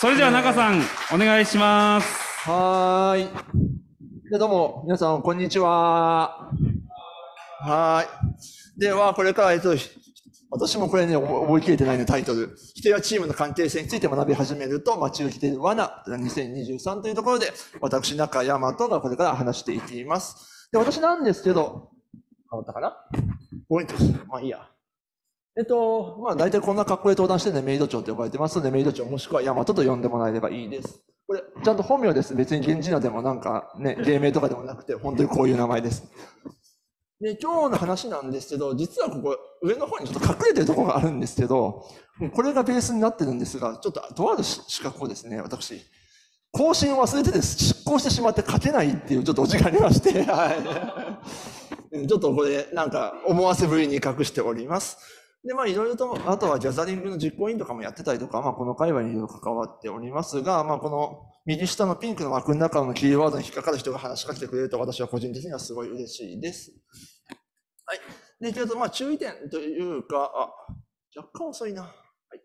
それでは中さん、お願いします。はい。で、どうも、皆さん、こんにちは。はい。では、これから、えっと、私もこれね、覚えきれてないね、タイトル。人やチームの関係性について学び始めると、待ち受けている罠、2023というところで、私、中山とがこれから話していきます。で、私なんですけど、変わったかなごめんなさい。まあいいや。えっと、まあ大体こんな格好で登壇してね、メイド長って呼ばれてますので、メイド長もしくはヤマトと呼んでもらえればいいです。これ、ちゃんと本名です。別に源氏名でもなんかね、芸名とかでもなくて、本当にこういう名前です。で、今日の話なんですけど、実はここ、上の方にちょっと隠れてるところがあるんですけど、これがベースになってるんですが、ちょっととある資格をですね、私、更新を忘れてです、執行してしまって書けないっていうちょっとお時間ありまして、はい。ちょっとこれ、なんか思わせぶりに隠しております。で、まあいろいろと、あとはジャザリングの実行委員とかもやってたりとか、まあこの会話にいろいろ関わっておりますが、まあこの右下のピンクの枠の中のキーワードに引っかかる人が話しかけてくれると私は個人的にはすごい嬉しいです。はい。で、けど、まあ注意点というか、あ、若干遅いな。はい。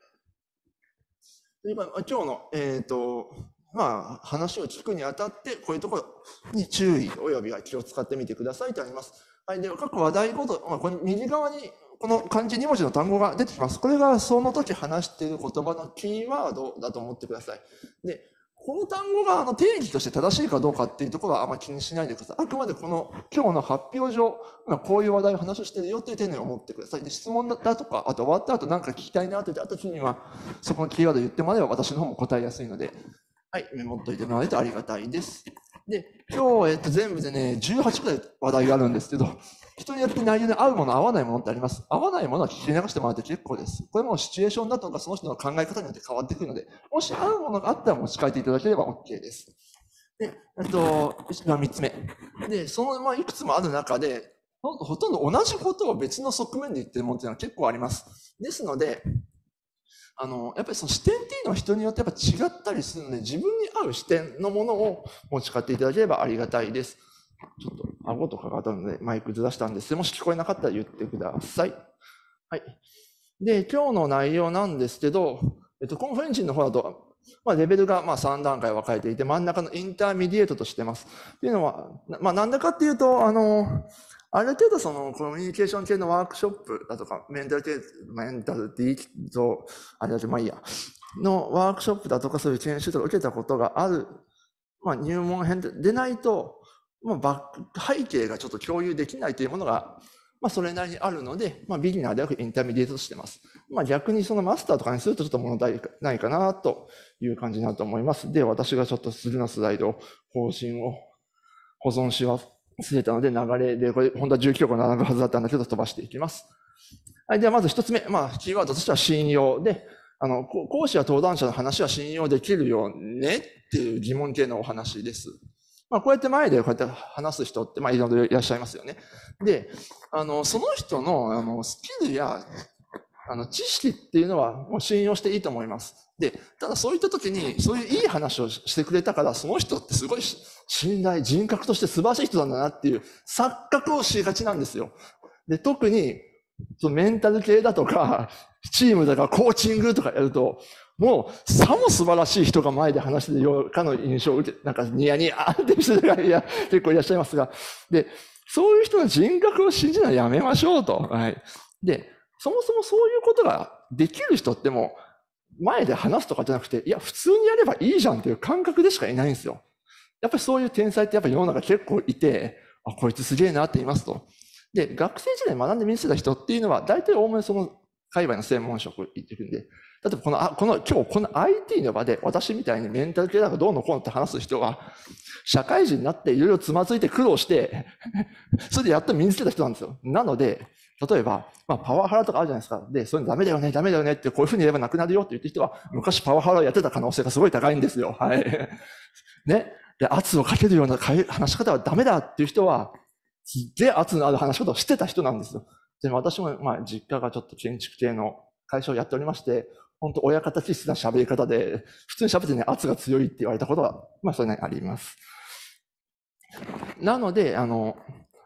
というか、今日の、えっ、ー、と、まあ話を聞くにあたって、こういうところに注意及びは気を使ってみてくださいとあります。はい。で、各話題ごと、まあ、この右側にこの漢字2文字の単語が出てきます。これがその時話している言葉のキーワードだと思ってください。で、この単語があの定義として正しいかどうかっていうところはあんま気にしないでください。あくまでこの今日の発表上、こういう話題を話をしてるよっていう点に思ってください。で、質問だったとか、あと終わった後なんか聞きたいなって言った時には、そこのキーワード言ってまでは私の方も答えやすいので、はい、メモっといてもらえるとありがたいです。で、今日、えっと、全部でね、18くらい話題があるんですけど、人によって内容に合うもの、合わないものってあります。合わないものは聞き流してもらって結構です。これもシチュエーションだとか、その人の考え方によって変わってくるので、もし合うものがあったら持ち帰っていただければ OK です。で、えっと、一番3つ目。で、その、まあ、いくつもある中で、ほとんど同じことを別の側面で言ってるものっていうのは結構あります。ですので、あの、やっぱりその視点っていうのは人によってやっぱ違ったりするので、自分に合う視点のものを持ち帰っていただければありがたいです。ちょっと顎とかがったるのでマイクずらしたんです。もし聞こえなかったら言ってください。はい。で、今日の内容なんですけど、えっと、コンフェンジンの方だと、まあ、レベルがまあ3段階分かれていて、真ん中のインターミディエートとしてます。っていうのは、まあ、なんだかっていうと、あの、ある程度そのコミュニケーション系のワークショップだとか、メンタル系、メンタルディいいあれだけまあいいや、のワークショップだとかそういう研修とか受けたことがある、まあ入門編でないと、まあバック、背景がちょっと共有できないというものが、まあそれなりにあるので、まあビギナーではなくインターミディエートしてます。まあ逆にそのマスターとかにするとちょっと問題ないかなという感じになると思います。で、私がちょっと次のスライド、方針を保存します。すれたので流れで、これ本当は19個並ぶはずだったんだけど飛ばしていきます。はい、ではまず一つ目、まあ、キーワードとしては信用で、あの、講師や登壇者の話は信用できるよねっていう疑問系のお話です。まあ、こうやって前でこうやって話す人って、まあ、いろいろいらっしゃいますよね。で、あの、その人の、あの、スキルや、あの、知識っていうのは、もう信用していいと思います。で、ただそういった時に、そういういい話をしてくれたから、その人ってすごい信頼、人格として素晴らしい人なんだなっていう錯覚をしがちなんですよ。で、特に、そのメンタル系だとか、チームだとか、コーチングとかやると、もう、さも素晴らしい人が前で話してるようかの印象を受け、なんかニヤニヤって人がいや結構いらっしゃいますが、で、そういう人の人格を信じるのはやめましょうと。はい。で、そもそもそういうことができる人ってもう、前で話すとかじゃなくて、いや、普通にやればいいじゃんっていう感覚でしかいないんですよ。やっぱりそういう天才ってやっぱ世の中結構いて、あ、こいつすげえなって言いますと。で、学生時代学んで見せた人っていうのは、大体おおむねその界隈の専門職行ってるんで、例えばこの、あ、この、今日この IT の場で私みたいにメンタル系なんかどうのこうのって話す人が、社会人になっていろいろつまずいて苦労してそれでやっと身につけた人なんですよ。なので、例えば、まあ、パワハラとかあるじゃないですか。で、そういうのダメだよね、ダメだよねって、こういうふうに言えばなくなるよって言って人は、昔パワハラをやってた可能性がすごい高いんですよ。はい。ね。で、圧をかけるような話し方はダメだっていう人は、すげえ圧のある話し方をしてた人なんですよ。で、私も、まあ、実家がちょっと建築系の会社をやっておりまして、本当親方気質な喋り方で、普通に喋ってね、圧が強いって言われたことは、まあ、それなりにあります。なので、あの、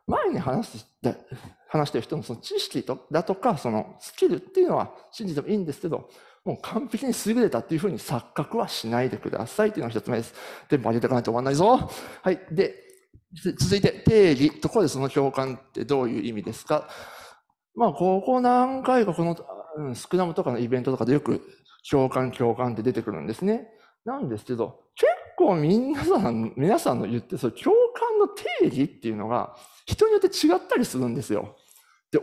前に話した話してる人のその知識とだとか、そのスキルっていうのは信じてもいいんですけど、もう完璧に優れたっていうふうに錯覚はしないでくださいっていうのが一つ目です。全部上げていかないと終わんないぞ。はい。で、続いて定義。ところでその共感ってどういう意味ですかまあ、ここ何回かこの、うん、スクラムとかのイベントとかでよく共感共感って出てくるんですね。なんですけど、結構みんなさん、皆さんの言って、そう、共の定義っていうのが人によって違ったりするんですよ。で、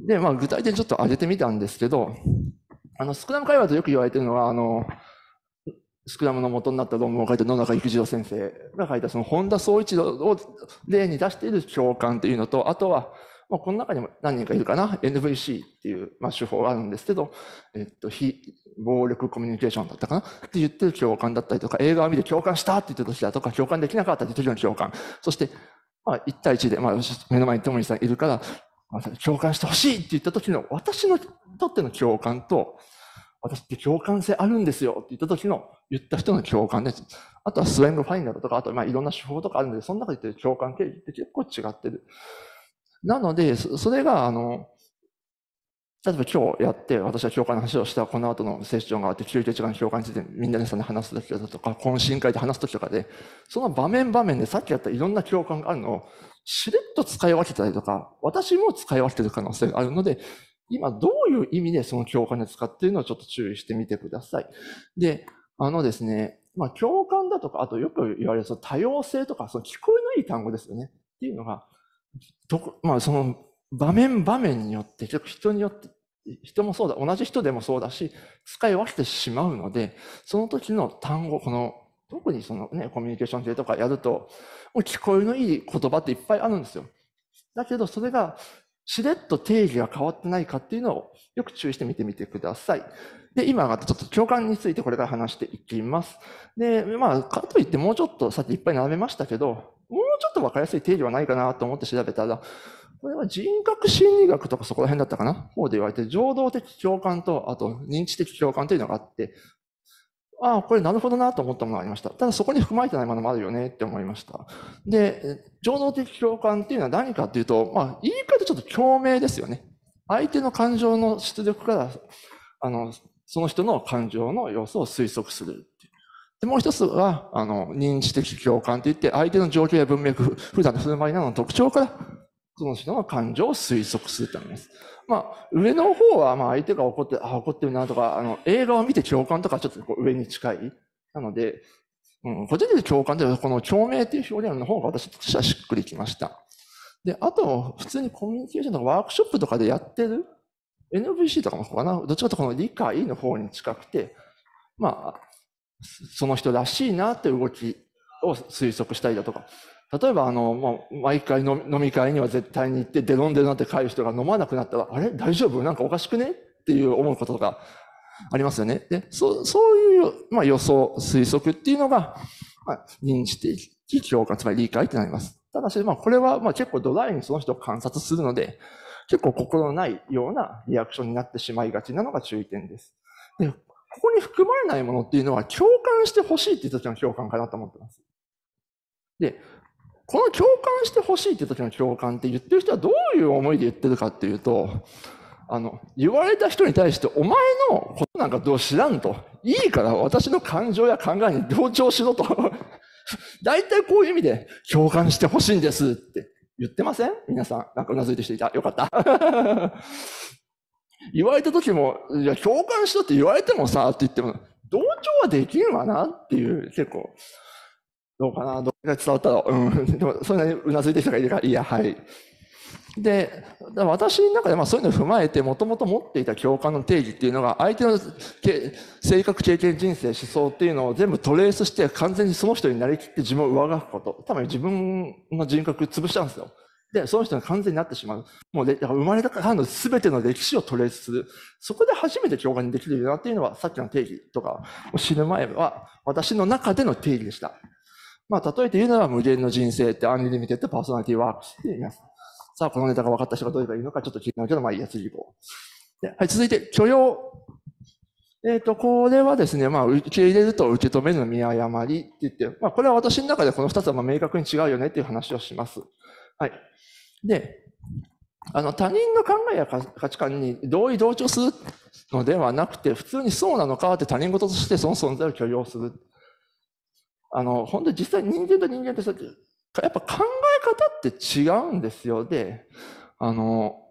でまあ、具体的にちょっと挙げてみたんですけど、あのスクラム会話とよく言われてるのは、あのスクラムの元になった論文を書いた野中育次郎先生が書いたその本田総一郎を例に出している共感というのと、あとはまあ、この中にも何人かいるかな、NVC っていう、まあ、手法があるんですけど、えっと、非暴力コミュニケーションだったかなって言ってる共感だったりとか、映画を見て共感したって言って時だとか、共感できなかったって時の共感。そして、まあ、1対1で、まあ、目の前にトモリさんいるから、まあ、共感してほしいって言った時の、私のとっての共感と、私って共感性あるんですよって言った時の、言った人の共感です。あとはスウェングファインダーとか、あとまあいろんな手法とかあるんで、その中で言ってる共感経義って結構違ってる。なので、それが、あの、例えば今日やって、私は教会の話をした、この後のセッションがあって、休憩時間の教会についてみんなでさんで話すときだとか、懇親会で話すときとかで、その場面場面でさっきやったいろんな教官があるのを、しれっと使い分けたりとか、私も使い分けてる可能性があるので、今どういう意味でその教官で使っているのをちょっと注意してみてください。で、あのですね、まあ、共感だとか、あとよく言われるその多様性とか、その聞こえのいい単語ですよね。っていうのが、どこ、まあその場面場面によって、結構人によって、人もそうだ、同じ人でもそうだし、使い分けてしまうので、その時の単語、この、特にそのね、コミュニケーション系とかやると、もう聞こえのいい言葉っていっぱいあるんですよ。だけど、それが、しれっと定義が変わってないかっていうのをよく注意して見てみてください。で、今上がったちょっと共感についてこれから話していきます。で、まあ、かといってもうちょっとさっきいっぱい並べましたけど、もうちょっとわかりやすい定義はないかなと思って調べたら、これは人格心理学とかそこら辺だったかな方で言われて、情動的共感と、あと認知的共感というのがあって、ああ、これなるほどなと思ったものがありました。ただそこに含まれてないものもあるよねって思いました。で、情動的共感っていうのは何かっていうと、まあ、言い方ちょっと共鳴ですよね。相手の感情の出力から、あの、その人の感情の様子を推測するで、もう一つは、あの、認知的共感といって、相手の状況や文脈、普段の振る舞いなどの特徴から、その人の感情を推測するためです。まあ、上の方は、まあ、相手が怒って、あ、怒ってるなとか、あの、映画を見て共感とか、ちょっとこう上に近い。なので、うん、個人的共感では、この共鳴という表現の方が私としてはしっくりきました。で、あと、普通にコミュニケーションとかワークショップとかでやってる NVC とかもこうかな。どっちかというとこの理解の方に近くて、まあ、その人らしいなって動きを推測したりだとか、例えばあの、もう毎回飲み会には絶対に行ってデロンデロンって帰る人が飲まなくなったら、あれ大丈夫なんかおかしくねっていう思うこととかありますよね。で、そう、そういう、まあ、予想、推測っていうのが、まあ、認知的評価、つまり理解ってなります。ただし、まあ、これは、まあ、結構ドライにその人を観察するので、結構心のないようなリアクションになってしまいがちなのが注意点です。で、ここに含まれないものっていうのは共感してほしいって人た時の共感かなと思ってます。で、この共感してほしいってった時の共感って言ってる人はどういう思いで言ってるかっていうと、あの、言われた人に対して、お前のことなんかどう知らんと。いいから私の感情や考えに同調しろと。大体こういう意味で、共感してほしいんですって言ってません皆さん、なんかうなずいてしていた。よかった。言われた時も、いや、共感しろって言われてもさ、って言っても、同調はできんわなっていう、結構、どうかな、どれか伝わったら、うん、でも、そんなにうなずいてる人がいるから、いや、はい。で、私の中でまあそういうのを踏まえて、もともと持っていた共感の定義っていうのが、相手のけ性格、経験、人生、思想っていうのを全部トレースして、完全にその人になりきって自分を上書くこと。多分自分の人格潰しちゃうんですよ。で、その人が完全になってしまう。もうで、生まれたからの全ての歴史をトレースする。そこで初めて共感できるよなっていうのは、さっきの定義とか、死ぬ前は私の中での定義でした。まあ、例えて言うなら無限の人生ってアンリミテッドパーソナリティワークスって言います。さあ、このネタが分かった人がどう言えばいいのかちょっと気になるけど、まあいいや、つ行こう。はい、続いて、許容。えっ、ー、と、これはですね、まあ、受け入れると受け止めるの見誤りって言って、まあ、これは私の中でこの二つはまあ明確に違うよねっていう話をします。はい。で、あの他人の考えや価値観に同意同調するのではなくて、普通にそうなのかって他人事としてその存在を許容する。あの、本当に実際人間と人間ってさ、やっぱ考え方って違うんですよ。で、あの、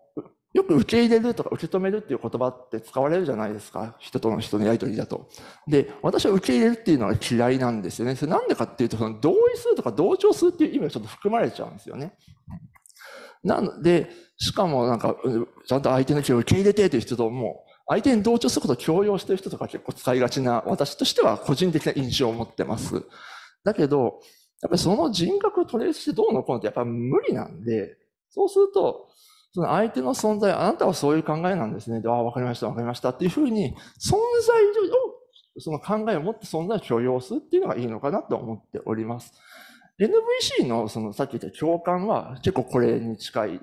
よく受け入れるとか受け止めるっていう言葉って使われるじゃないですか。人との人のやりとりだと。で、私は受け入れるっていうのは嫌いなんですよね。それなんでかっていうと、その同意するとか同調するっていう意味がちょっと含まれちゃうんですよね。なので、しかもなんか、ちゃんと相手の気を受け入れてという人とも、相手に同調することを強要してる人とか結構使いがちな、私としては個人的な印象を持ってます。だけど、やっぱりその人格をトレースしてどうのこうのってやっぱ無理なんで、そうすると、その相手の存在、あなたはそういう考えなんですね。で、ああ、わかりました、わかりました。っていうふうに、存在を、その考えを持って存在を許容するっていうのがいいのかなと思っております。NVC の、その、さっき言った共感は結構これに近い。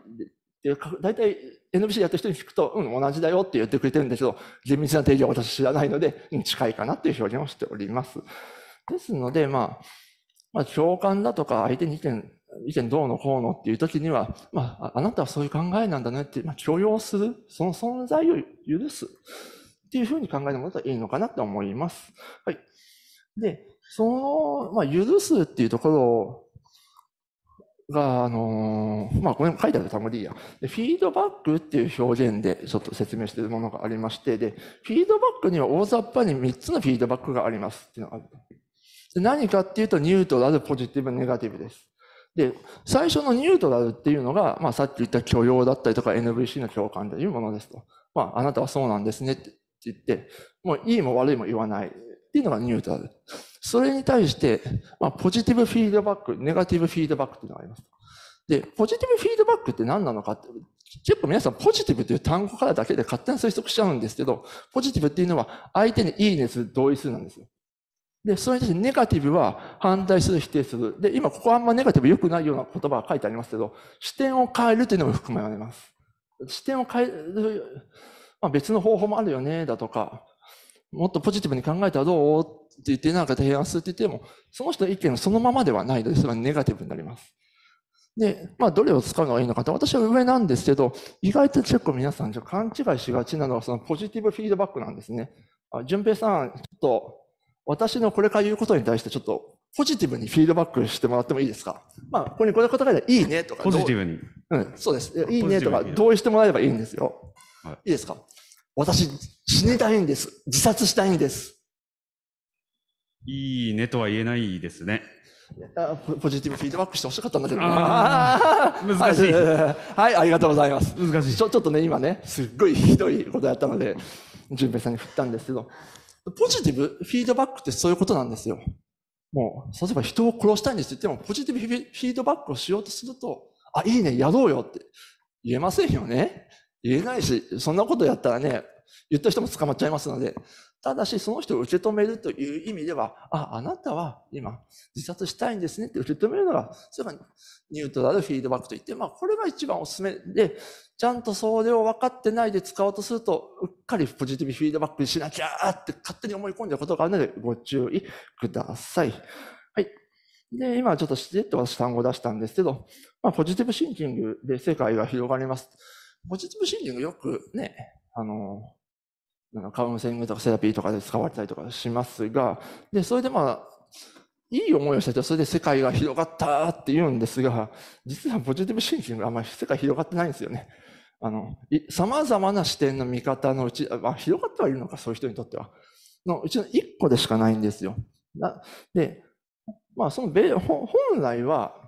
で、大体 NVC やってる人に聞くと、うん、同じだよって言ってくれてるんですけど、厳密な定義は私知らないので、うん、近いかなっていう表現をしております。ですので、まあ、まあ、共感だとか相手に意見意見どうのこうのっていう時には、まあ、あなたはそういう考えなんだねって、まあ、許容する、その存在を許すっていうふうに考えたものがいいのかなと思います。はい。で、その、まあ、許すっていうところが、あのー、まあ、これも書いてある単語でいいやで。フィードバックっていう表現でちょっと説明しているものがありまして、で、フィードバックには大雑把に3つのフィードバックがありますっていうのがある。で何かっていうと、ニュートラル、ポジティブ、ネガティブです。で、最初のニュートラルっていうのが、まあ、さっき言った許容だったりとか NVC の共感というものですと。まあ、あなたはそうなんですねって言って、もういいも悪いも言わないっていうのがニュートラル。それに対して、まあ、ポジティブフィードバック、ネガティブフィードバックっていうのがあります。で、ポジティブフィードバックって何なのかって、結構皆さんポジティブという単語からだけで勝手に推測しちゃうんですけど、ポジティブっていうのは相手にいいねする、同意するなんですよ。で、それに対してネガティブは反対する、否定する。で、今ここはあんまネガティブ良くないような言葉が書いてありますけど、視点を変えるというのも含まれます。視点を変える、まあ、別の方法もあるよね、だとか、もっとポジティブに考えたらどうって言ってなんか提案するって言っても、その人の意見そのままではないので、それはネガティブになります。で、まあ、どれを使うのがいいのかと、私は上なんですけど、意外と結構皆さん、じゃ勘違いしがちなのは、そのポジティブフィードバックなんですね。あ、淳平さん、ちょっと、私のこれから言うことに対してちょっとポジティブにフィードバックしてもらってもいいですかまあ、ここにこれ答えたらいいねとか。ポジティブに。うん、そうです。いいねとか、同意してもらえればいいんですよ。はい、いいですか私、死にたいんです。自殺したいんです。いいねとは言えないですね。ポジティブフィードバックしてほしかったんだけど、ね、難しい、はい。ありがとうございます。難しい。ちょちょっとね、今ね、すっごいひどいことやったので、純平さんに振ったんですけど、ポジティブフィードバックってそういうことなんですよ。もう、例えば人を殺したいんですって言っても、ポジティブフィードバックをしようとすると、あ、いいね、やろうよって言えませんよね。言えないし、そんなことやったらね、言った人も捕まっちゃいますので、ただし、その人を受け止めるという意味では、あ、あなたは今自殺したいんですねって受け止めるのが、それがニュートラルフィードバックといって、まあこれが一番おすすめで、ちゃんとそれを分かってないで使おうとすると、うっかりポジティブフィードバックにしなきゃって勝手に思い込んだことがあるので、ご注意ください。はい。で、今ちょっと失礼って私単語を出したんですけど、まあポジティブシンキングで世界が広がります。ポジティブシンキングよくね、あの、カウンセリングとかセラピーとかで使われたりとかしますが、で、それでまあ、いい思いをしたと、それで世界が広がったって言うんですが、実はポジティブシンキングがあんまり世界広がってないんですよね。あの、様々な視点の見方のうち、まあ、広がってはいるのか、そういう人にとっては。のうちの1個でしかないんですよ。で、まあ、その米、本来は、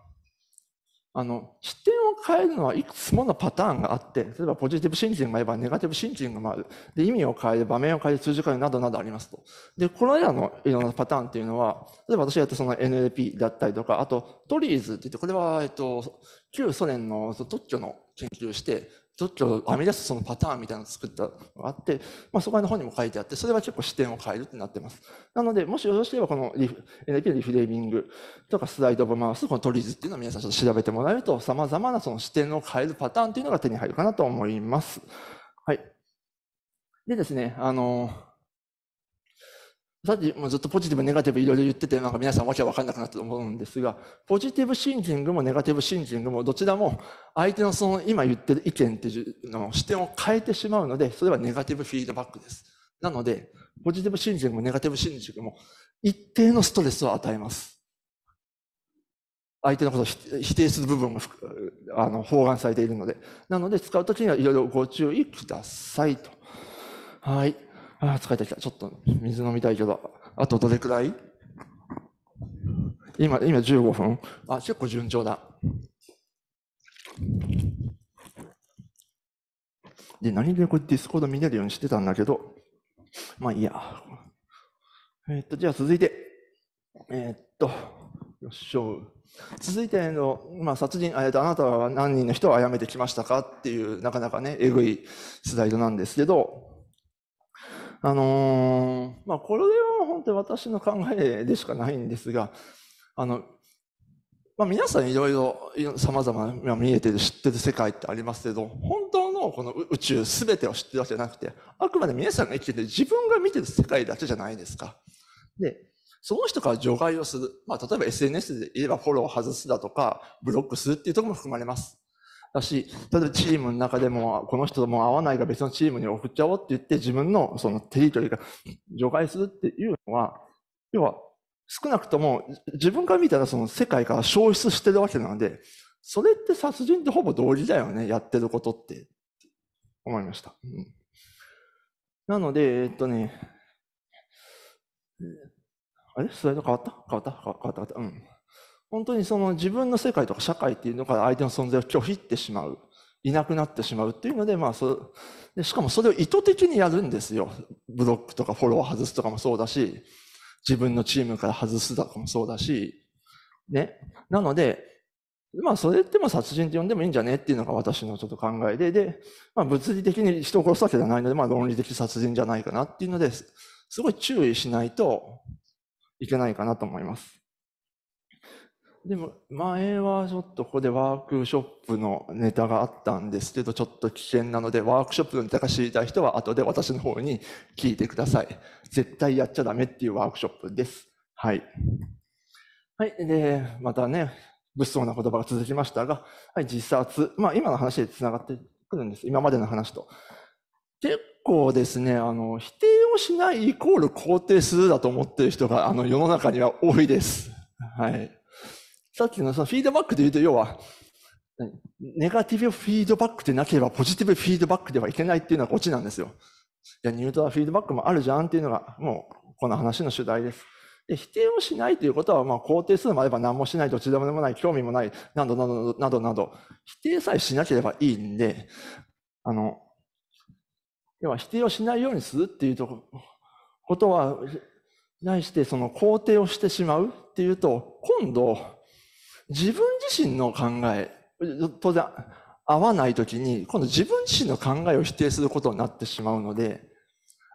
あの、視点を変えるのはいくつものパターンがあって、例えばポジティブシンキングがあればネガティブシンキングもある。で、意味を変える、場面を変える、通じ変えるなどなどありますと。で、これらのいろんなパターンっていうのは、例えば私がやったその NLP だったりとか、あとトリーズって言って、これは、えっと、旧ソ連の特許の研究して、ょっを編み出すそのパターンみたいなのを作ったのがあって、まあ、そこらの本にも書いてあって、それは結構視点を変えるってなってます。なので、もしよろしければ、この NLP のリフレーミングとかスライドを回す、このトリ図ズっていうのを皆さんちょっと調べてもらえると、様々なその視点を変えるパターンっていうのが手に入るかなと思います。はい。でですね、あのさっきもずっとポジティブ、ネガティブいろいろ言ってて、なんか皆さんわけわかんなくなったと思うんですが、ポジティブシンキングもネガティブシンキングもどちらも相手のその今言ってる意見っていうの視点を変えてしまうので、それはネガティブフィードバックです。なので、ポジティブシンキングもネガティブシンキングも一定のストレスを与えます。相手のことを否定する部分があの包含されているので。なので、使うときにはいろいろご注意くださいと。はい。あ疲れてきた。ちょっと水飲みたいけど。あとどれくらい今、今15分あ、結構順調だ。で、何でこれディスコード見れるようにしてたんだけど、まあいいや。えー、っと、じゃあ続いて、えー、っと、よっしょ。続いての、まあ、殺人、えっと、あなたは何人の人を殺めてきましたかっていう、なかなかね、えぐいスライドなんですけど、あのー、まあ、これは本当に私の考えでしかないんですが、あの、まあ、皆さんいろいろ様々な見えてる知ってる世界ってありますけど、本当のこの宇宙全てを知ってるわけじゃなくて、あくまで皆さんが生きてる自分が見てる世界だけじゃないですか。で、その人から除外をする。まあ、例えば SNS で言えばフォローを外すだとか、ブロックするっていうところも含まれます。だし、例えばチームの中でも、この人とも会わないから別のチームに送っちゃおうって言って、自分のそのテリトリーが除外するっていうのは、要は少なくとも自分から見たらその世界から消失してるわけなので、それって殺人とほぼ同時だよね、やってることって、思いました。うん、なので、えっとね、あれスライド変わった変わった変わった変わったうん。本当にその自分の世界とか社会っていうのから相手の存在を拒否ってしまう。いなくなってしまうっていうので、まあそで、しかもそれを意図的にやるんですよ。ブロックとかフォロー外すとかもそうだし、自分のチームから外すとかもそうだし、ね。なので、まあそれっても殺人って呼んでもいいんじゃねっていうのが私のちょっと考えで、で、まあ物理的に人を殺すわけじゃないので、まあ論理的殺人じゃないかなっていうのです、すごい注意しないといけないかなと思います。でも前はちょっとここでワークショップのネタがあったんですけど、ちょっと危険なので、ワークショップのネタが知りたい人は後で私の方に聞いてください。絶対やっちゃダメっていうワークショップです。はい。はい。で、またね、物騒な言葉が続きましたが、はい、自殺。まあ今の話で繋がってくるんです。今までの話と。結構ですね、あの、否定をしないイコール肯定するだと思っている人が、あの、世の中には多いです。はい。さっきのそのフィードバックで言うと、要は、ネガティブフィードバックでなければポジティブフィードバックではいけないっていうのはオチなんですよ。いや、ニュートラフィードバックもあるじゃんっていうのが、もう、この話の主題です。で否定をしないということは、まあ、肯定するもあれば何もしない、どちらでもない、興味もない、などなどなどなど、否定さえしなければいいんで、あの、要は否定をしないようにするっていうとこことは、対してその肯定をしてしまうっていうと、今度、自分自身の考え、当然合わないときに、今度自分自身の考えを否定することになってしまうので、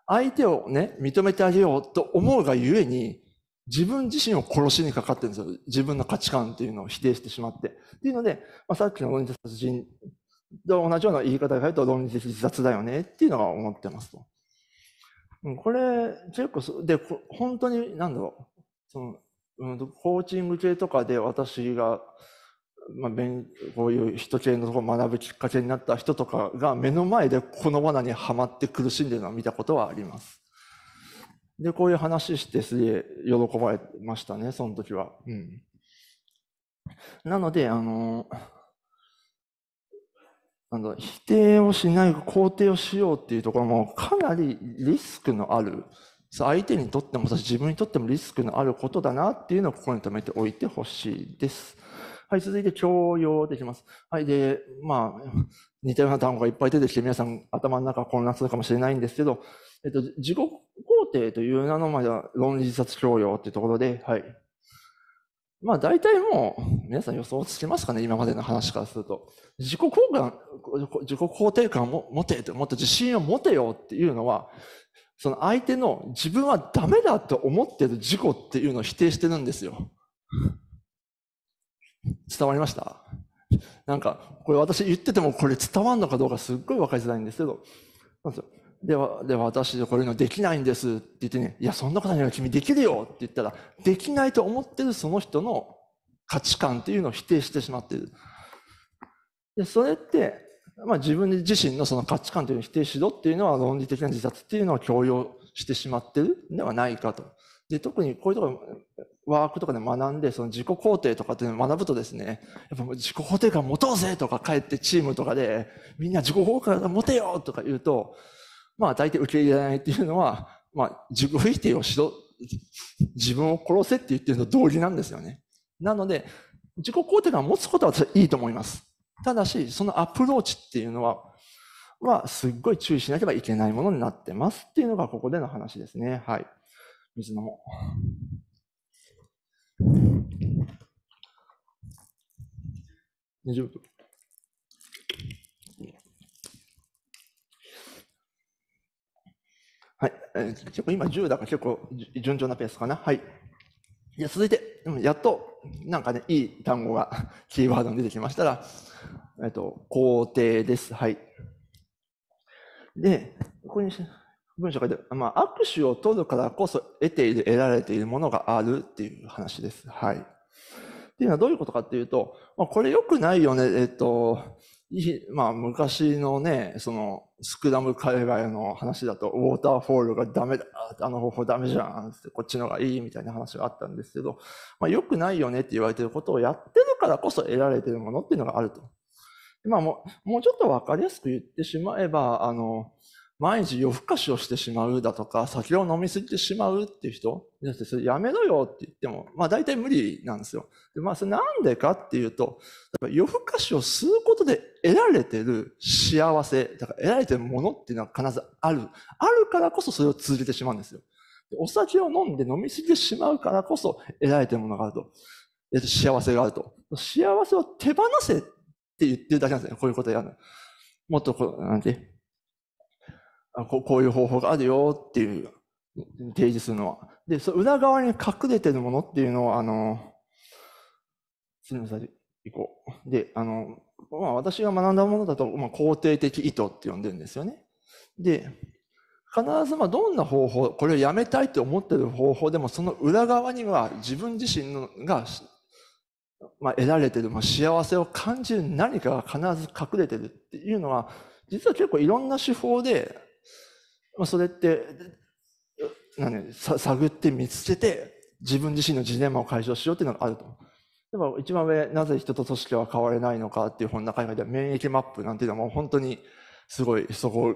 相手をね、認めてあげようと思うがゆえに、自分自身を殺しにかかってるんですよ。自分の価値観っていうのを否定してしまって。っていうので、まあ、さっきの論理殺人と同じような言い方が入ると論理的自殺だよねっていうのは思ってますと。これ、結構、で、本当に、なんだろう、その、うん、コーチング系とかで私が、まあ、こういう人系のところを学ぶきっかけになった人とかが目の前でこの罠にはまって苦しんでるのは見たことはあります。で、こういう話してすげえ喜ばれましたね、その時は。うん。なので、あの、あの否定をしない、肯定をしようっていうところもかなりリスクのある相手にとっても、自分にとってもリスクのあることだなっていうのをここに留めておいてほしいです。はい、続いて強要できます。はい、で、まあ、似たような単語がいっぱい出てきて、皆さん頭の中混乱するかもしれないんですけど、えっと、自己肯定という名のまは論理自殺強要っていうところで、はい。まあ大体もう、皆さん予想つきますかね、今までの話からすると。自己肯感、自己肯定感を持てもっと自信を持てよっていうのは、その相手の自分はダメだと思ってる事故っていうのを否定してるんですよ。伝わりましたなんか、これ私言っててもこれ伝わるのかどうかすっごい分かりづらいんですけど、では、では、では私こういうのできないんですって言ってね、いや、そんなことないから君できるよって言ったら、できないと思ってるその人の価値観っていうのを否定してしまっている。で、それって、まあ、自分自身のその価値観というのを否定しろっていうのは論理的な自殺っていうのを強要してしまってるんではないかと。で、特にこういうところ、ワークとかで学んで、その自己肯定とかっていうのを学ぶとですね、やっぱ自己肯定感持とうぜとか帰ってチームとかで、みんな自己肯定感持てよとか言うと、まあ大体受け入れないっていうのは、まあ自己否定をしろ、自分を殺せって言ってるのと同義なんですよね。なので、自己肯定感を持つことはいいと思います。ただし、そのアプローチっていうのは、は、すっごい注意しなければいけないものになってますっていうのがここでの話ですね。はい。水飲もう。大丈夫はい。え結構今10だから結構順調なペースかな。はい。じゃ続いて、やっとなんかね、いい単語が、キーワードに出てきましたら、えっと、肯定です。はい。で、ここに文章書いて、まあ、握手を取るからこそ得ている、得られているものがあるっていう話です。はい。っていうのはどういうことかっていうと、まあ、これ良くないよね。えっと、まあ、昔のね、その、スクラム海外の話だと、ウォーターフォールがダメだ、あの方法ダメじゃん、ってこっちのがいいみたいな話があったんですけど、まあ、良くないよねって言われてることをやってるからこそ得られてるものっていうのがあると。まあ、もう、もうちょっとわかりやすく言ってしまえば、あの、毎日夜更かしをしてしまうだとか、酒を飲みすぎてしまうっていう人、だっそれやめろよって言っても、まあ大体無理なんですよ。でまあそれなんでかっていうと、夜更かしをすることで得られてる幸せ、だから得られてるものっていうのは必ずある。あるからこそそれを通じてしまうんですよ。お酒を飲んで飲みすぎてしまうからこそ得られてるものがあると。えっと、幸せがあると。幸せを手放せって言ってるだけなんですね。こういうことやるの。もっとこう、なんて、ここういう方法があるよっていう、提示するのは。で、その裏側に隠れてるものっていうのを、あの、次のん、行こう。で、あの、まあ、私が学んだものだと、まあ、肯定的意図って呼んでるんですよね。で、必ずまあどんな方法、これをやめたいって思ってる方法でも、その裏側には自分自身のが、まあ、得られてる、まあ、幸せを感じる何かが必ず隠れてるっていうのは、実は結構いろんな手法でまあ、それって、なんさ探って見つけて、自分自身のジレンマを解消しようっていうのがあると。でも一番上、なぜ人と組織は変われないのかっていう本の中に書いてある免疫マップなんていうのはもう本当にすごい、そこを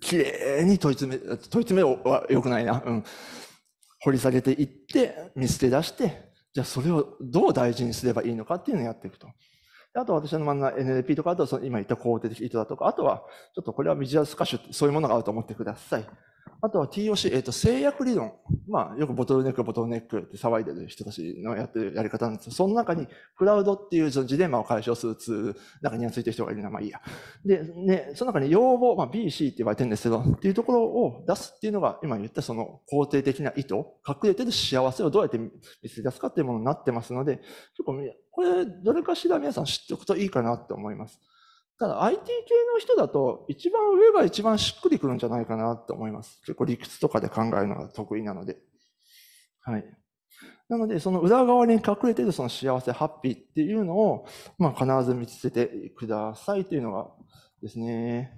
きれいに問い詰め、問い詰めは良くないな。うん。掘り下げていって、見捨て出して、じゃあそれをどう大事にすればいいのかっていうのをやっていくと。あと私の漫ん NLP とか、あとその今言った肯定的意図だとか、あとはちょっとこれはビジュアルスカッシュそういうものがあると思ってください。あとは TOC、えっ、ー、と、制約理論。まあ、よくボトルネック、ボトルネックって騒いでる人たちのやってるやり方なんですけど、その中に、クラウドっていうジレンマを解消するツール、中にはついてる人がいるのはまあいいや。で、ね、その中に要望、まあ BC って言われてるんですけど、っていうところを出すっていうのが、今言ったその肯定的な意図、隠れてる幸せをどうやって見つけ出すかっていうものになってますので、結構、これ、どれかしら皆さん知っておくといいかなと思います。ただ IT 系の人だと一番上が一番しっくりくるんじゃないかなって思います。結構理屈とかで考えるのが得意なので。はい。なので、その裏側に隠れてるその幸せ、ハッピーっていうのを、まあ必ず見つけてくださいというのがですね。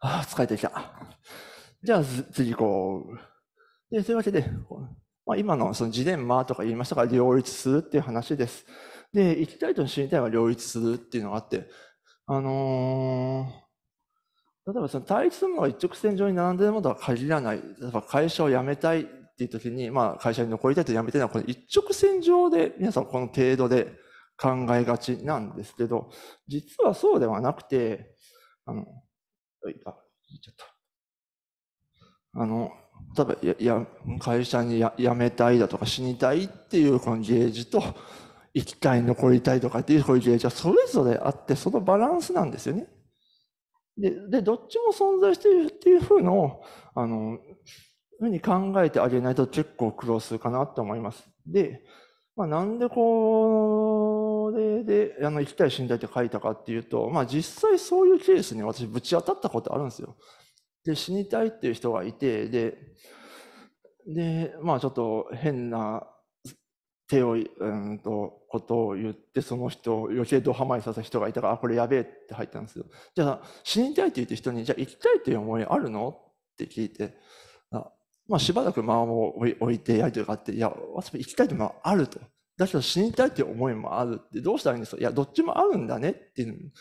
ああ、疲れてきた。じゃあ次行こう。で、そういうわけで、まあ、今のそのジレンマとか言いましたが、両立するっていう話です。で、行きたいと死にたいは両立するっていうのがあって、あのー、例えばその対立するのが一直線上に並んでるものとは限らない。例えば会社を辞めたいっていう時に、まあ会社に残りたいと辞めたいのはこの一直線上で皆さんこの程度で考えがちなんですけど、実はそうではなくて、あの、あ、言っちゃった。あの、例えば、や、や会社にや辞めたいだとか死にたいっていうこのゲージと、生きたい、残りたいとかっていう、こういう例じゃそれぞれあって、そのバランスなんですよね。で、で、どっちも存在しているっていうふうのを、あの、ふうに考えてあげないと結構苦労するかなと思います。で、まあ、なんでこれで、あの、生きたい、死にたいって書いたかっていうと、まあ、実際そういうケースに私ぶち当たったことあるんですよ。で、死にたいっていう人がいて、で、で、まあ、ちょっと変な手を、うんと、ことを言って、その人を余計ドハマりさせた人がいたから、あ、これやべえって入ったんですよ。じゃあ、死にたいって言って人に、じゃあ行きたいという思いあるのって聞いて、あまあ、しばらく間を置いてやりとかがあって、いや、私行きたいというのはあると。だけど死にたいという思いもあるって、どうしたらいいんですかいや、どっちもあるんだねっていう。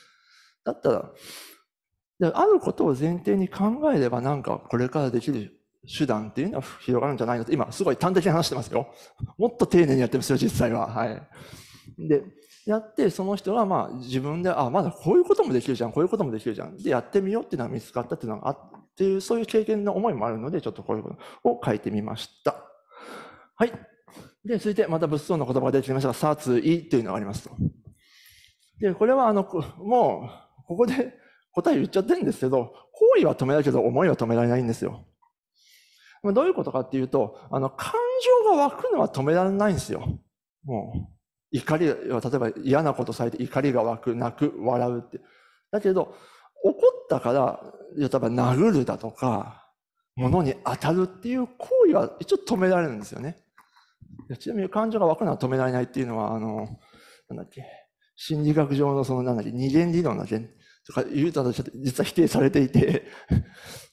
だったら、あることを前提に考えれば、なんかこれからできる手段っていうのは広がるんじゃないのと、今、すごい端的に話してますよ。もっと丁寧にやってますよ、実際は。はい。で、やって、その人がまあ自分で、あ、まだこういうこともできるじゃん、こういうこともできるじゃん。で、やってみようっていうのが見つかったっていうのがあっていう、そういう経験の思いもあるので、ちょっとこういうことを書いてみました。はい。で、続いてまた物騒の言葉が出てきましたが、殺意というのがありますと。で、これはあの、もう、ここで答え言っちゃってるんですけど、行為は止められるけど、思いは止められないんですよ。どういうことかっていうと、あの、感情が湧くのは止められないんですよ。もう、怒りは、例えば嫌なことされて怒りが湧く、泣く、笑うって。だけど、怒ったから、例えば殴るだとか、物に当たるっていう行為は一応止められるんですよね。ちなみに感情が湧くのは止められないっていうのは、あの、なんだっけ、心理学上のその、なんだっけ、二元理論だけとか言うちょっと実は否定されていて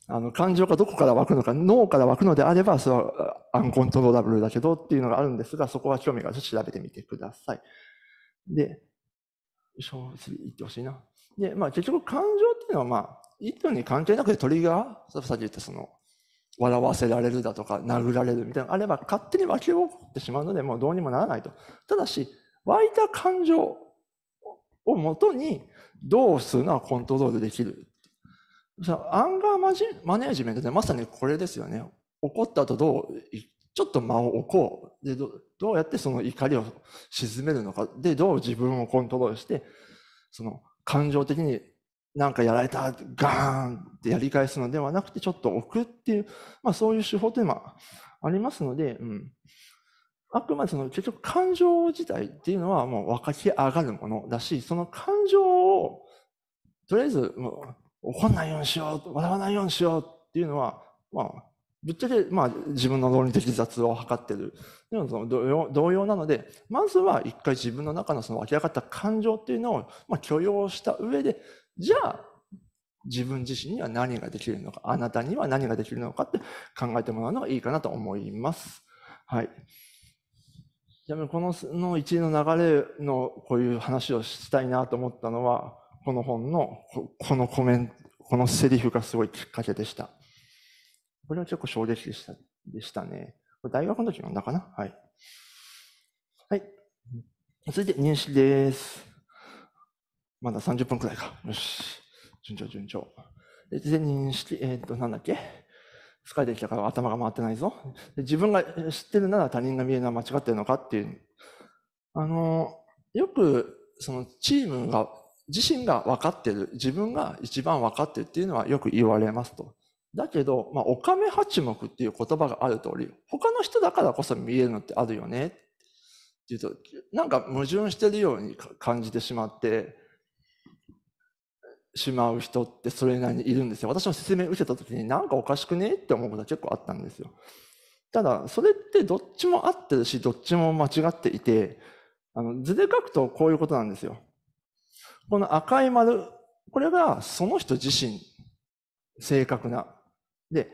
あの、感情がどこから湧くのか、脳から湧くのであれば、それはアンコントローラブルだけどっていうのがあるんですが、そこは興味がある調べてみてください。で、小次言ってほしいな。で、まあ結局感情っていうのはまあ、意図に関係なくてトリガー、さっき言ったその、笑わせられるだとか、殴られるみたいなのがあれば、勝手に湧き起こってしまうので、もうどうにもならないと。ただし、湧いた感情をもとに、どうするのはコントロールできるアンガーマジマネージメントってまさにこれですよね。怒った後どう、ちょっと間を置こう。でど、どうやってその怒りを鎮めるのか。で、どう自分をコントロールして、その感情的になんかやられた、ガーンってやり返すのではなくて、ちょっと置くっていう、まあそういう手法というのはありますので、うん。あくまでその結局感情自体っていうのはもうかき上がるものだし、その感情をとりあえずもう怒んないようにしよう、笑わないようにしようっていうのは、まあ、ぶっちゃけ、まあ、自分の論理的雑を図ってる。でもその同様同様なので、まずは一回自分の中のその湧き上がった感情っていうのを、まあ、許容した上で、じゃあ、自分自身には何ができるのか、あなたには何ができるのかって考えてもらうのがいいかなと思います。はい。ちなこのの一連の流れのこういう話をしたいなと思ったのは、この本のこのコメント、このセリフがすごいきっかけでした。これは結構衝撃でしたでしたね。これ大学の時読んだかなはい。はい。続いて入試です。まだ30分くらいか。よし。順調順調。で、事前認識、えっ、ー、と、なんだっけ疲れてきたから頭が回ってないぞ。で自分が知ってるなら他人が見えるのは間違ってるのかっていう。あの、よく、そのチームが自身が分かってる、自分が一番分かってるっていうのはよく言われますと。だけど、まあ、おかめ八目っていう言葉がある通り、他の人だからこそ見えるのってあるよねっていうと、なんか矛盾してるように感じてしまって、しまう人ってそれなりにいるんですよ。私の説明受けた時になんかおかしくねって思うことは結構あったんですよ。ただ、それってどっちも合ってるし、どっちも間違っていて、あの、図で書くとこういうことなんですよ。この赤い丸、これがその人自身、正確な。で、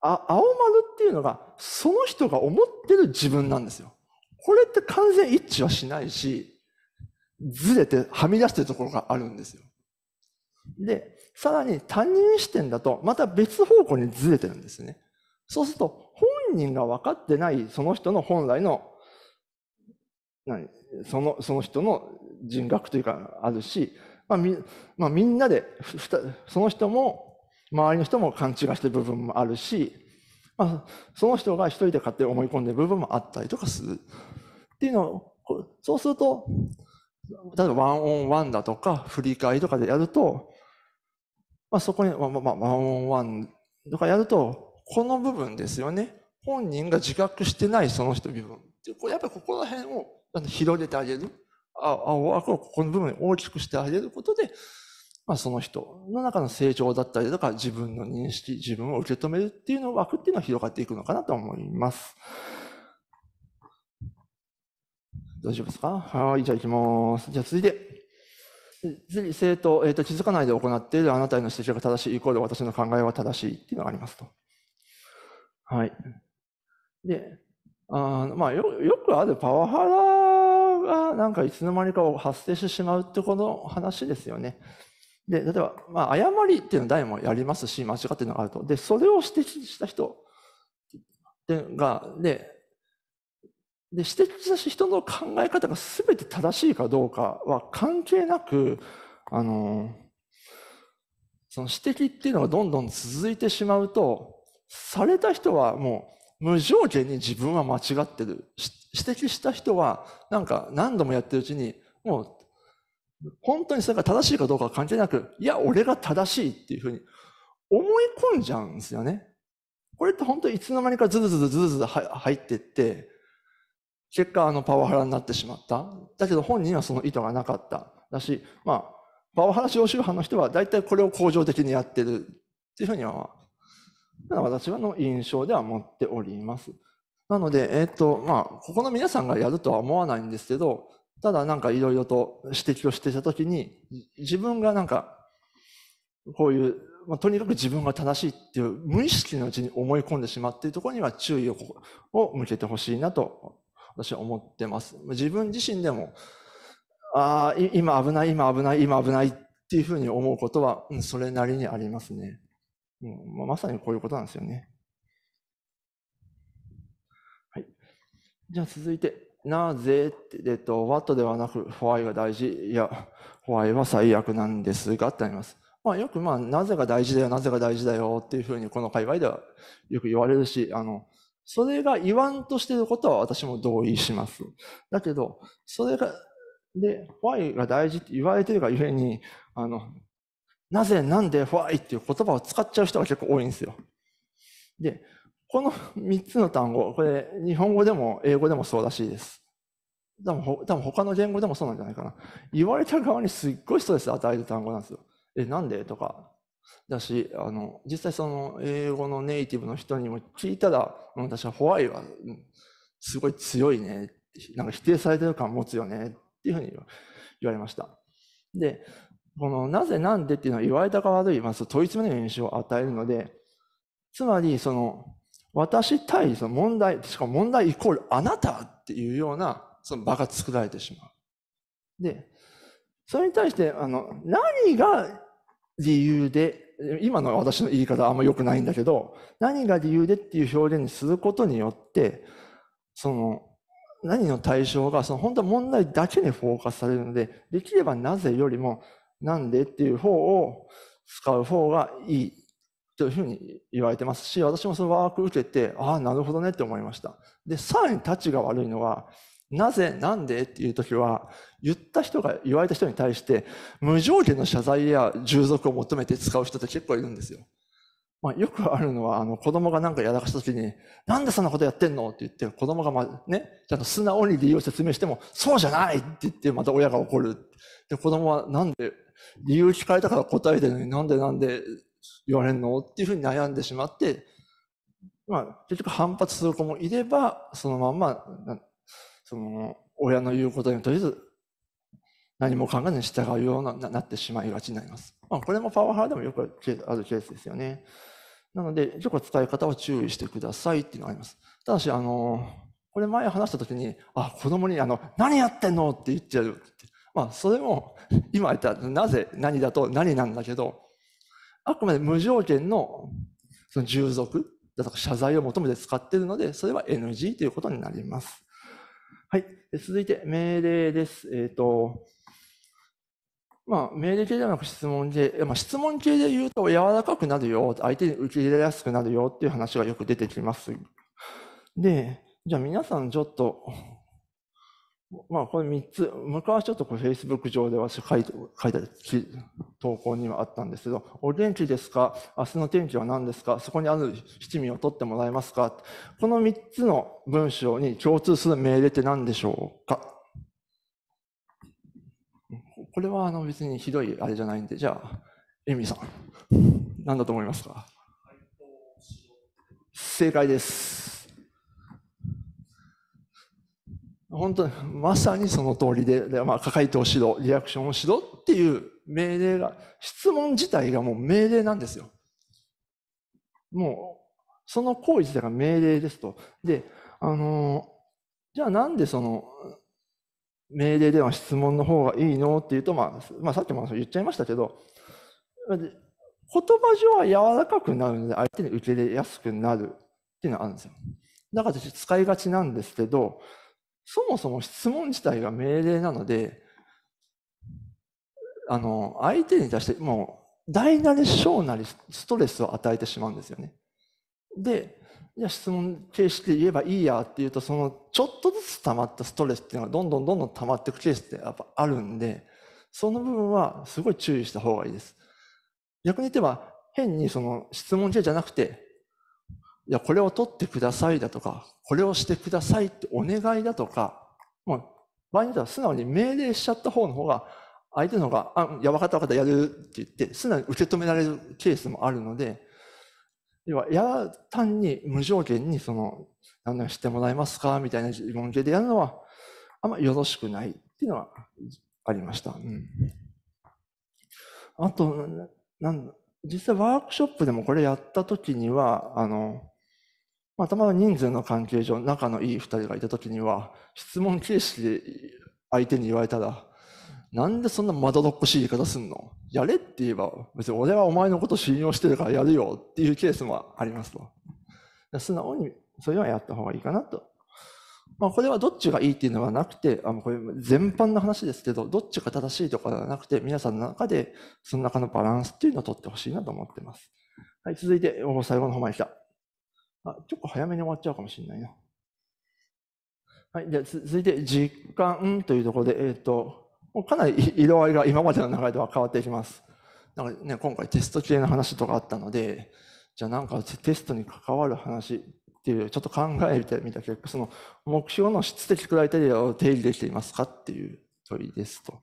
あ青丸っていうのが、その人が思ってる自分なんですよ。これって完全一致はしないし、ずれてはみ出してるところがあるんですよ。で、さらに他人視点だとまた別方向にずれてるんですね。そうすると本人が分かってないその人の本来のそのその人の人格というかあるし、まあみまあ、みんなでその人も周りの人も勘違いしてる部分もあるし、まあ、その人が一人で勝手に思い込んでる部分もあったりとかするっていうのをそうすると例えばワンオンワンだとか振り返りとかでやると、まあ、そこに、まあまあ、ワンオンワンとかやるとこの部分ですよね本人が自覚してないその人部分やっぱりここら辺を広げてあげる。青枠をここの部分に大きくしてあげることで、まあ、その人の中の成長だったりとか、自分の認識、自分を受け止めるっていうの枠っていうのは広がっていくのかなと思います。大丈夫ですかはい、じゃあ行きます。じゃあ続いて。次、生徒、えっ、ー、と、気づかないで行っているあなたへの指摘が正しいイコール私の考えは正しいっていうのがありますと。はい。で、あまあよ、よくあるパワハラがなんかいつの間にか発生してしまうってこの話ですよね。で、例えば、まあ、誤りっていうのは誰もやりますし、間違ってるのがあると。で、それを指摘した人が、で、で、指摘した人の考え方が全て正しいかどうかは関係なく、あの、その指摘っていうのがどんどん続いてしまうと、された人はもう、無条件に自分は間違ってる。指摘した人は、なんか何度もやってるうちに、もう、本当にそれが正しいかどうかは関係なく、いや、俺が正しいっていうふうに思い込んじゃうんですよね。これって本当にいつの間にかズルズルズルズル入ってって、結果あのパワハラになってしまった。だけど本人はその意図がなかった。だし、まあ、パワハラ常習犯の人は大体これを恒常的にやってるっていうふうには私はの印象では持っております。なので、えっ、ー、と、まあ、ここの皆さんがやるとは思わないんですけど、ただなんかいろいろと指摘をしていたときに、自分がなんか、こういう、まあ、とにかく自分が正しいっていう無意識のうちに思い込んでしまっているところには注意をを向けてほしいなと、私は思ってます。自分自身でも、ああ、今危ない、今危ない、今危ないっていうふうに思うことは、それなりにありますね。もうまさにこういうことなんですよね。はい、じゃあ続いて、なぜって、えっと、what ではなくホワイが大事、いや、ホワイは最悪なんですがってあります。まあ、よく、まあ、なぜが大事だよ、なぜが大事だよっていうふうにこの界隈ではよく言われるし、あの、それが言わんとしてることは私も同意します。だけど、それが、で、ホワイが大事って言われてるがゆえに、あの、なぜ、なんで、ファイっていう言葉を使っちゃう人が結構多いんですよ。で、この3つの単語、これ日本語でも英語でもそうらしいです。多分多分他の言語でもそうなんじゃないかな。言われた側にすっごいストレス与える単語なんですよ。え、なんでとか。だし、あの、実際その英語のネイティブの人にも聞いたら、私はホワイはすごい強いね。なんか否定されてる感持つよね。っていうふうに言われました。で、このなぜなんでっていうのは言われた側で言いますと問い詰める印象を与えるので、つまりその私対その問題、しかも問題イコールあなたっていうようなその場が作られてしまう。で、それに対してあの何が理由で、今の私の言い方はあんま良くないんだけど、何が理由でっていう表現にすることによって、その何の対象がその本当は問題だけにフォーカスされるので、できればなぜよりもなんでっていう方を使う方がいいというふうに言われてますし、私もそのワーク受けて、ああ、なるほどねって思いました。で、さらにたちが悪いのは、なぜ、なんでっていう時は、言った人が、言われた人に対して、無条件の謝罪や従属を求めて使う人って結構いるんですよ。まあ、よくあるのは、あの、子供がなんかやらかした時に、なんでそんなことやってんのって言って、子供がま、ね、ちゃんと素直に理由を説明しても、そうじゃないって言って、また親が怒る。で、子供はなんで理由聞かれたから答えてるのになんでなんで言われるのっていうふうに悩んでしまって、まあ、結局反発する子もいれば、そのまんま、その、親の言うことにとりあえず何も考えずに従うようになってしまいがちになります。まあ、これもパワハラでもよくあるケースですよね。なので、っと使い方は注意してくださいっていうのがあります。ただし、あの、これ前話した時に、あ、子供に、あの、何やってんのって言ってやるまあ、それも 今言ったなぜ何だと何なんだけど、あくまで無条件のその従属だとか謝罪を求めて使っているので、それは NG ということになります。はい。続いて命令です。えっ、ー、と、まあ、命令系ではなく質問系。まあ、質問系で言うと柔らかくなるよ、相手に受け入れやすくなるよっていう話がよく出てきます。で、じゃあ皆さんちょっとまあ、これ三つ、昔ちょっとこれ Facebook 上では書いて、書いた投稿にはあったんですけど、お元気ですか明日の天気は何ですかそこにある七味を取ってもらえますかこの3つの文章に共通する命令って何でしょうかこれはあの別にひどいあれじゃないんで、じゃあ、エミさん、何だと思いますか正解です。本当にまさにその通りで、でまあ、書てをしろ、リアクションをしろっていう命令が、質問自体がもう命令なんですよ。もう、その行為自体が命令ですと。で、あの、じゃあなんでその、命令では質問の方がいいのっていうと、まあ、まあ、さっきも言っちゃいましたけど、言葉上は柔らかくなるので、相手に受け入れやすくなるっていうのはあるんですよ。だから私使いがちなんですけど、そもそも質問自体が命令なので、あの、相手に対してもう、大なり小なりストレスを与えてしまうんですよね。で、じゃ質問形式で言えばいいやっていうと、そのちょっとずつ溜まったストレスっていうのがどんどんどんどん溜まっていくケースってやっぱあるんで、その部分はすごい注意した方がいいです。逆に言っては、変にその質問形じゃなくて、いや、これを取ってくださいだとか、これをしてくださいってお願いだとか、もう、場合によっては素直に命令しちゃった方の方が、相手の方が、あ、や、わかったわかった、やるって言って、素直に受け止められるケースもあるので、要は、や、単に無条件に、その、何をしてもらえますかみたいな疑問形でやるのは、あんまよろしくないっていうのはありました。うん、あと、なん実際ワークショップでもこれやった時には、あの、またまた人数の関係上、仲のいい2人がいたときには、質問形式で相手に言われたら、なんでそんなまどろっこしい言い方すんのやれって言えば、別に俺はお前のこと信用してるからやるよっていうケースもありますと。素直に、それはやった方がいいかなと。まあ、これはどっちがいいっていうのはなくて、あのこれ全般の話ですけど、どっちが正しいとかではなくて、皆さんの中でその中のバランスっていうのを取ってほしいなと思ってます。はい、続いて、最後の方までした。あ、ちょっと早めに終わっちゃうかもしれないな。はい、じゃあ続いて、実感というところで、えっ、ー、と、もうかなり 色合いが今までの流れでは変わっていきます。なんかね、今回テスト系の話とかあったので、じゃあなんかテストに関わる話っていう、ちょっと考えてみた結果、その目標の質的クライテリアを定義できていますかっていう問いですと。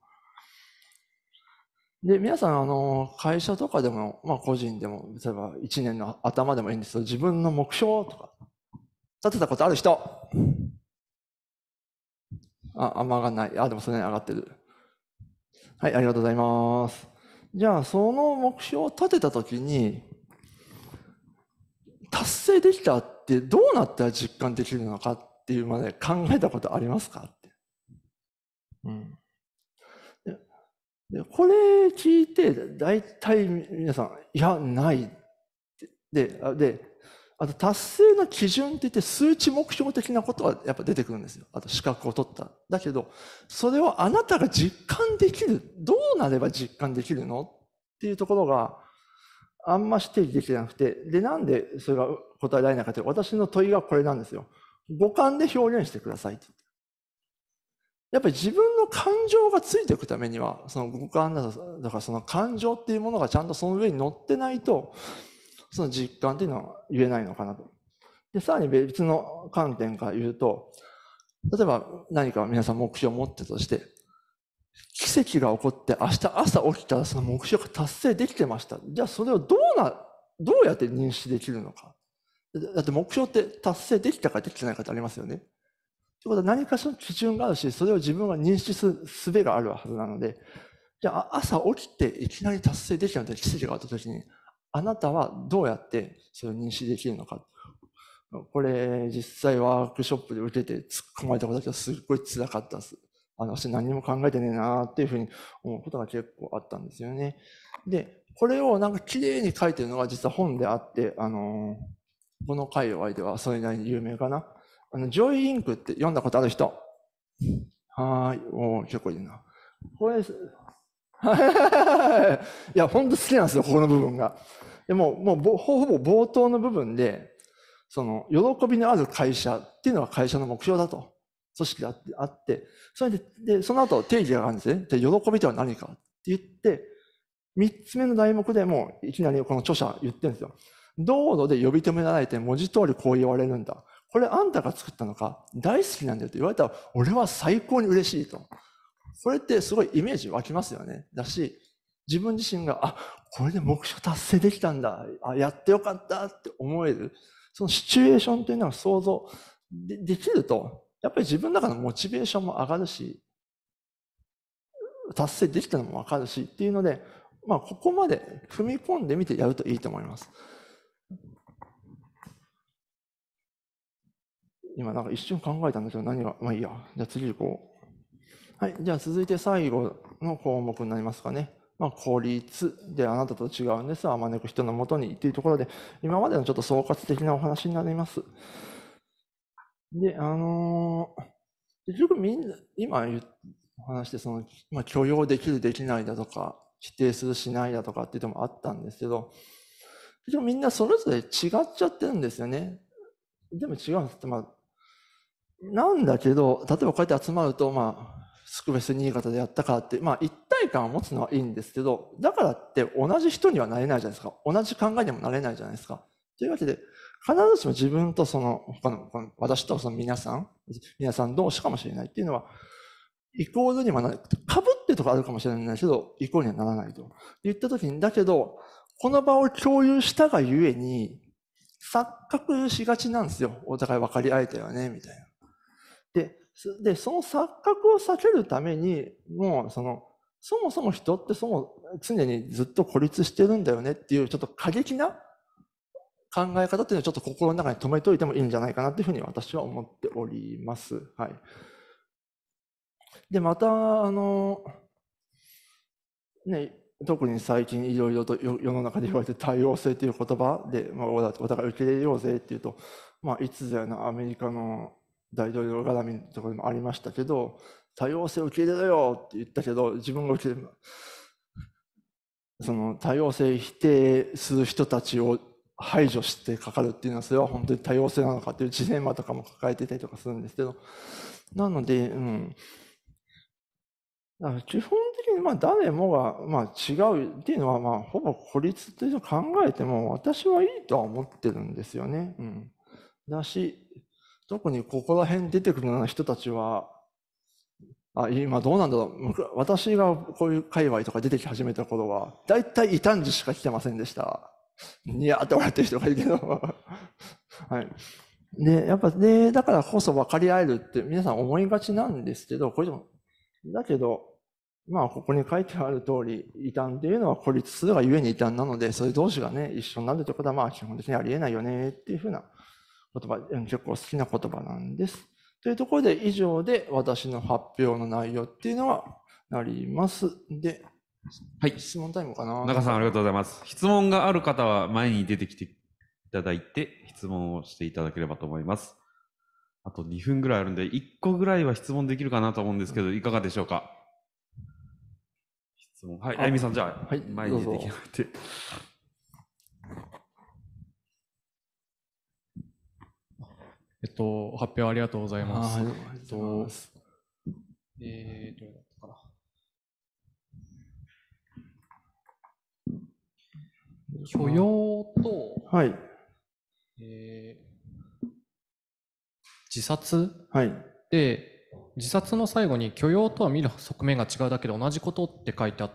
で、皆さん、あの、会社とかでも、まあ、個人でも、例えば1年の頭でもいいんですけど、自分の目標とか、立てたことある人あ、あんま上がんない。あ、でもそれに上がってる。はい、ありがとうございます。じゃあ、その目標を立てたときに、達成できたってどうなったら実感できるのかっていうまで考えたことありますかって。うん。で、これ聞いて、大体皆さん、いや、ない。で、で、あと達成の基準って言って数値目標的なことはやっぱ出てくるんですよ。あと資格を取った。だけど、それをあなたが実感できる。どうなれば実感できるのっていうところが、あんま指義できてなくて、で、なんでそれが答えられなかったか私の問いがこれなんですよ。五感で表現してくださいって。やっぱり自分の感情がついていくためには、その五感だからその感情っていうものがちゃんとその上に乗ってないと、その実感っていうのは言えないのかなと。で、さらに別の観点から言うと、例えば何か皆さん目標を持ってとして、奇跡が起こって明日朝起きたらその目標が達成できてました。じゃあそれをどうな、どうやって認識できるのか。だって目標って達成できたかできてないかってありますよね。ことは何かしらの基準があるし、それを自分は認識する術があるはずなので、じゃあ朝起きていきなり達成できたので奇跡があった時に、あなたはどうやってそれを認識できるのか。これ実際ワークショップで受けて突っ込まれたことはすっごい辛かったです。あの、私何も考えてねえなーっていうふうに思うことが結構あったんですよね。で、これをなんか綺麗に書いてるのが実は本であって、あのー、この界隈ではそれなりに有名かな。あの、ジョイインクって読んだことある人はい。お結構いるな。これです。いや、ほんと好きなんですよ、ここの部分が。でも、もうほぼ冒頭の部分で、その、喜びのある会社っていうのが会社の目標だと。組織があって、それで、で、その後定義があるんですね。で、喜びとは何かって言って、三つ目の題目でもう、いきなりこの著者言ってるんですよ。道路で呼び止められて文字通りこう言われるんだ。これあんたが作ったのか大好きなんだよって言われたら、俺は最高に嬉しいと。これってすごいイメージ湧きますよね。だし、自分自身が、あ、これで目標達成できたんだ。あ、やってよかったって思える。そのシチュエーションというのは想像でできると、やっぱり自分の中のモチベーションも上がるし、達成できたのもわかるしっていうので、まあ、ここまで踏み込んでみてやるといいと思います。今なんか一瞬考えたんでけど何が、まあいいや。じゃあ次行こう。はい。じゃあ続いて最後の項目になりますかね。まあ、孤立であなたと違うんですあまねく人のもとにっていうところで、今までのちょっと総括的なお話になります。で、あのー、結局みんな、今話してその、まあ、許容できる、できないだとか、否定する、しないだとかっていうのもあったんですけど、結局みんなそれぞれ違っちゃってるんですよね。でも違うんですって、まあ、なんだけど、例えばこうやって集まると、まあ、スクベス新潟でやったからって、まあ、一体感を持つのはいいんですけど、だからって同じ人にはなれないじゃないですか。同じ考えにもなれないじゃないですか。というわけで、必ずしも自分とその、他の、この私とその皆さん、皆さん同士かもしれないっていうのは、イコールにはなる。被ってとかあるかもしれないけど、イコールにはならないと。言った時に、だけど、この場を共有したがゆえに、錯覚しがちなんですよ。お互い分かり合えたよね、みたいな。で、で、その錯覚を避けるために、もうその、そもそも人ってそも常にずっと孤立してるんだよねっていうちょっと過激な考え方っていうのはちょっと心の中に留めておいてもいいんじゃないかなっていうふうに私は思っております。はい。で、また、あの、ね、特に最近いろいろと世の中で言われて多様性という言葉で、まあ、お互い受け入れようぜっていうと、まあ、いつだよな、アメリカの大統領絡みのところにもありましたけど、多様性を受け入れろよって言ったけど、自分が受け入れ その多様性否定する人たちを排除してかかるっていうのは、それは本当に多様性なのかっていうジレンマとかも抱えてたりとかするんですけど、なので、うん。基本的にまあ誰もがまあ違うっていうのはまあほぼ孤立というのを考えても私はいいとは思ってるんですよね。うん、だし特にここら辺出てくるような人たちは、あ今どうなんだろう私がこういう界隈とか出てき始めた頃は、だいたい異端児しか来てませんでした。にゃーって笑ってる人がいるけど。はい。で、やっぱね、だからこそ分かり合えるって皆さん思いがちなんですけど、これでも、だけど、まあ、ここに書いてある通り、異端っていうのは孤立するがゆえに異端なので、それ同士がね、一緒になるということは、まあ、基本的にありえないよね、っていうふうな言葉、結構好きな言葉なんです。というところで、以上で私の発表の内容っていうのはなります。で、はい。質問タイムかな。中さん、ありがとうございます。質問がある方は前に出てきていただいて、質問をしていただければと思います。あと2分ぐらいあるんで、1個ぐらいは質問できるかなと思うんですけど、いかがでしょうか質問。はい。あゆみさん、じゃあ、はい、前に出てきて。えっと、発表ありがとうございます。えっと、えー、どうだったかな。許容と、はい。えー、自殺はい。で、自殺の最後に許容とは見る側面が違うだけで同じことって書いてあっ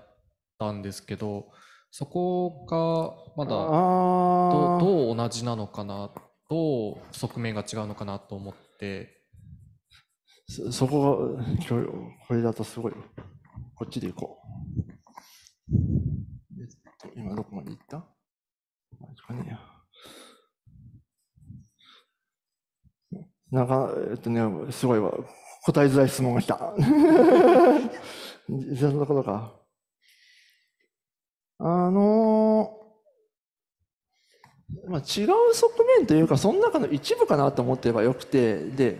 たんですけどそこがまだどう同じなのかなどう側面が違うのかなと思ってそこがこれだとすごいこっちでいこう、えっと、今どこまでいったなんか、えっとね、すごいわ。答えづらい質問が来た。そんなことか。あのーまあ、違う側面というかその中の一部かなと思ってればよくてで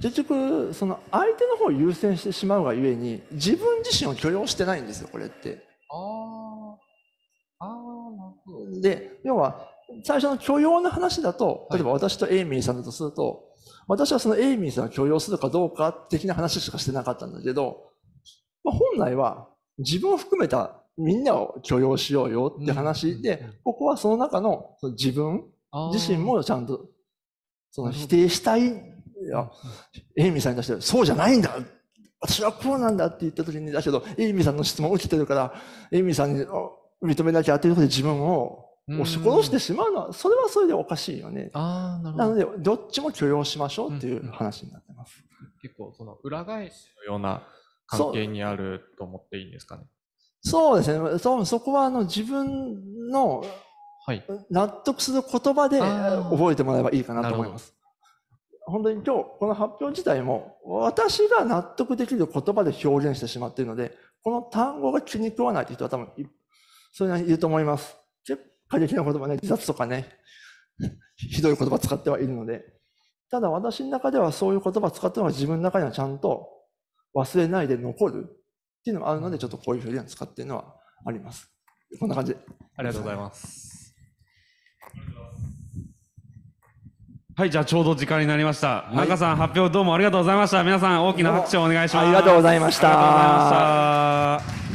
結局その相手の方を優先してしまうがゆえに自分自身を許容してないんですよこれって。ああで要は最初の許容の話だと例えば私とエイミーさんだとすると、はい、私はそのエイミーさんを許容するかどうか的な話しかしてなかったんだけど、まあ、本来は自分を含めたみんなを許容しようよって話で、ここはその中の自分自身もちゃんとその否定したい、いや、エイミーさんに対して、そうじゃないんだ私はこうなんだって言った時に、だけど、エイミーさんの質問を受けてるから、エイミーさんに認めなきゃっていうことで自分を押し殺してしまうのは、それはそれでおかしいよね。あななので、どっちも許容しましょうっていう話になってます。結構、その裏返しのような関係にあると思っていいんですかね。そうですね。そそこはあの自分の納得する言葉で覚えてもらえばいいかなと思います。本当に今日この発表自体も私が納得できる言葉で表現してしまっているので、この単語が気に食わないという人は多分、それなりにいると思います。結果的な言葉ね、自殺とかね、ひどい言葉使ってはいるので。ただ私の中ではそういう言葉使ったのが自分の中にはちゃんと忘れないで残るっていうのがあるので、ちょっとこういうふうに使っているのはあります。こんな感じありがとうございます。はい、じゃあちょうど時間になりました。はい、中さん発表どうもありがとうございました。皆さん大きな拍手をお願いします。ありがとうございました。ありがとうございました。